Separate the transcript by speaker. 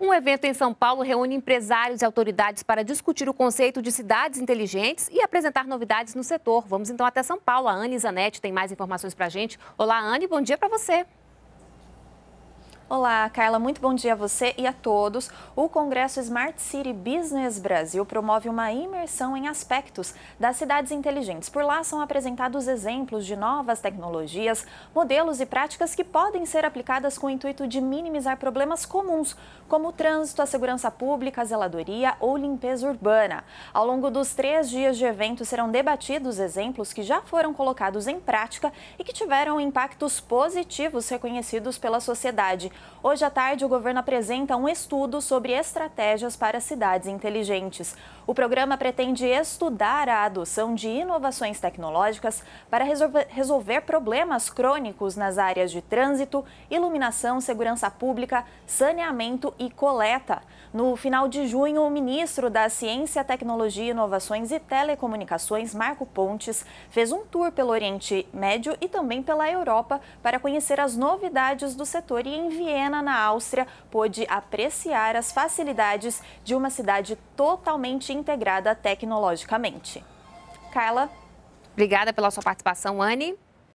Speaker 1: Um evento em São Paulo reúne empresários e autoridades para discutir o conceito de cidades inteligentes e apresentar novidades no setor. Vamos então até São Paulo. A Anne Zanetti tem mais informações para a gente. Olá, Anne, bom dia para você. Olá, Carla, muito bom dia a
Speaker 2: você e a todos. O Congresso Smart City Business Brasil promove uma imersão em aspectos das cidades inteligentes. Por lá são apresentados exemplos de novas tecnologias, modelos e práticas que podem ser aplicadas com o intuito de minimizar problemas comuns, como o trânsito, a segurança pública, a zeladoria ou limpeza urbana. Ao longo dos três dias de evento serão debatidos exemplos que já foram colocados em prática e que tiveram impactos positivos reconhecidos pela sociedade. Hoje à tarde, o governo apresenta um estudo sobre estratégias para cidades inteligentes. O programa pretende estudar a adoção de inovações tecnológicas para resolver, problemas crônicos nas áreas de trânsito, iluminação, segurança pública, saneamento e coleta. No final de junho, o ministro da Ciência, Tecnologia, Inovações e Telecomunicações, Marco Pontes, fez um tour pelo Oriente Médio e também pela Europa para conhecer as novidades do setor e enviar Viena, na Áustria, pôde apreciar as facilidades de uma cidade totalmente integrada tecnologicamente. Carla. Obrigada pela sua participação, Anne.